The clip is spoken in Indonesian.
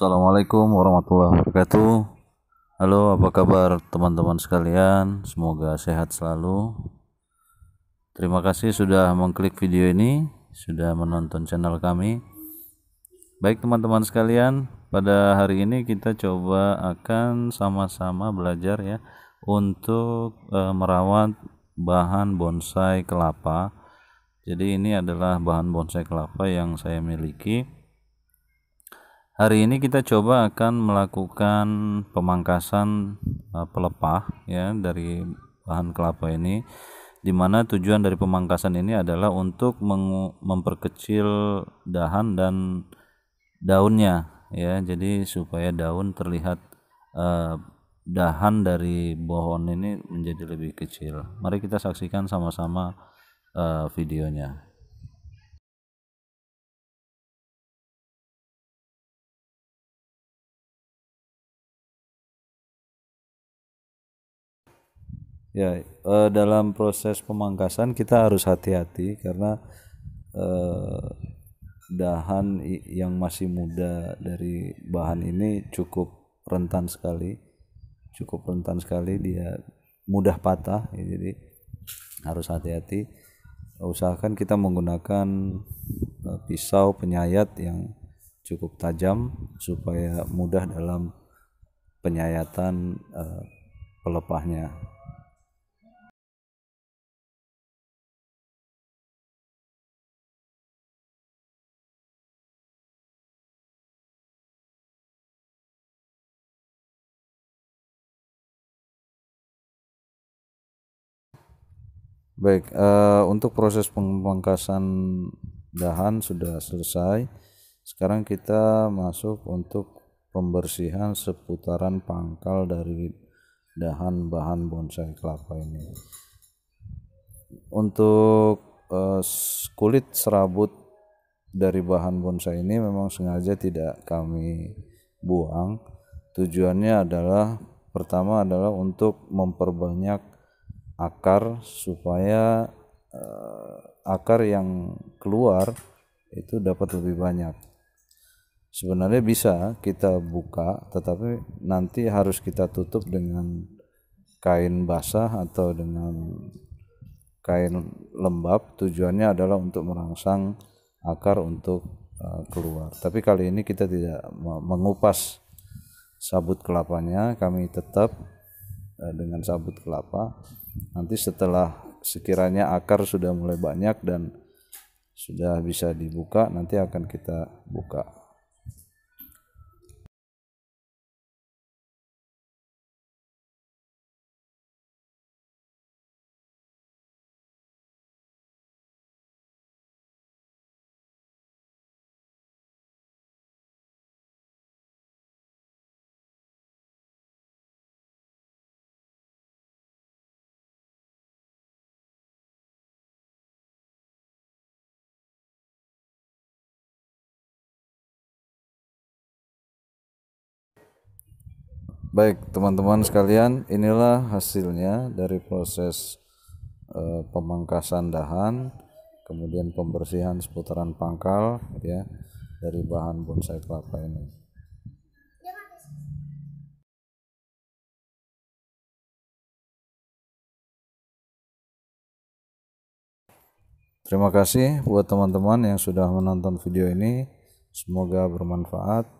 Assalamualaikum warahmatullahi wabarakatuh. Halo, apa kabar teman-teman sekalian? Semoga sehat selalu. Terima kasih sudah mengklik video ini, sudah menonton channel kami. Baik, teman-teman sekalian, pada hari ini kita coba akan sama-sama belajar ya untuk e, merawat bahan bonsai kelapa. Jadi ini adalah bahan bonsai kelapa yang saya miliki Hari ini kita coba akan melakukan pemangkasan uh, pelepah ya dari bahan kelapa ini Dimana tujuan dari pemangkasan ini adalah untuk memperkecil dahan dan daunnya ya. Jadi supaya daun terlihat uh, dahan dari pohon ini menjadi lebih kecil. Mari kita saksikan sama-sama uh, videonya. Ya, e, dalam proses pemangkasan kita harus hati-hati karena e, dahan yang masih muda dari bahan ini cukup rentan sekali. Cukup rentan sekali dia mudah patah ya, jadi harus hati-hati. Usahakan kita menggunakan e, pisau penyayat yang cukup tajam supaya mudah dalam penyayatan e, pelepahnya. Baik, uh, untuk proses pemangkasan dahan sudah selesai. Sekarang kita masuk untuk pembersihan seputaran pangkal dari dahan bahan bonsai kelapa ini. Untuk uh, kulit serabut dari bahan bonsai ini memang sengaja tidak kami buang. Tujuannya adalah pertama adalah untuk memperbanyak akar supaya uh, akar yang keluar itu dapat lebih banyak. Sebenarnya bisa kita buka, tetapi nanti harus kita tutup dengan kain basah atau dengan kain lembab. Tujuannya adalah untuk merangsang akar untuk eh, keluar. Tapi kali ini kita tidak mengupas sabut kelapanya, kami tetap Eh, dengan sabut kelapa. Nanti setelah sekiranya akar sudah mulai banyak dan sudah bisa dibuka, nanti akan kita buka. Baik, teman-teman sekalian, inilah hasilnya dari proses e, pemangkasan dahan, kemudian pembersihan seputaran pangkal ya dari bahan bonsai kelapa ini. Terima kasih buat teman-teman yang sudah menonton video ini. Semoga bermanfaat.